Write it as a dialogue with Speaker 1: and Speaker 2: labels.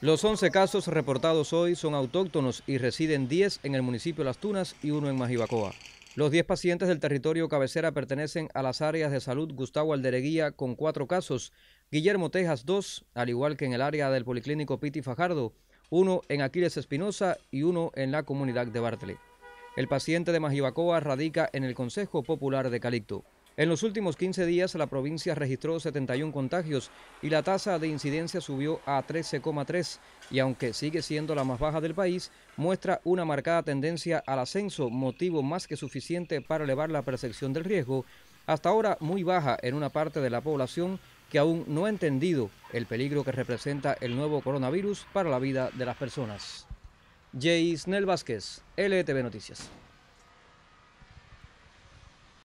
Speaker 1: Los 11 casos reportados hoy son autóctonos y residen 10 en el municipio Las Tunas y uno en Majibacoa. Los 10 pacientes del territorio cabecera pertenecen a las áreas de salud Gustavo Aldereguía con 4 casos, Guillermo Tejas 2, al igual que en el área del Policlínico Piti Fajardo, uno en Aquiles Espinosa y uno en la comunidad de Bartle. El paciente de Majibacoa radica en el Consejo Popular de Calixto. En los últimos 15 días, la provincia registró 71 contagios y la tasa de incidencia subió a 13,3 y aunque sigue siendo la más baja del país, muestra una marcada tendencia al ascenso, motivo más que suficiente para elevar la percepción del riesgo, hasta ahora muy baja en una parte de la población que aún no ha entendido el peligro que representa el nuevo coronavirus para la vida de las personas. Snell Vázquez, LTV Noticias.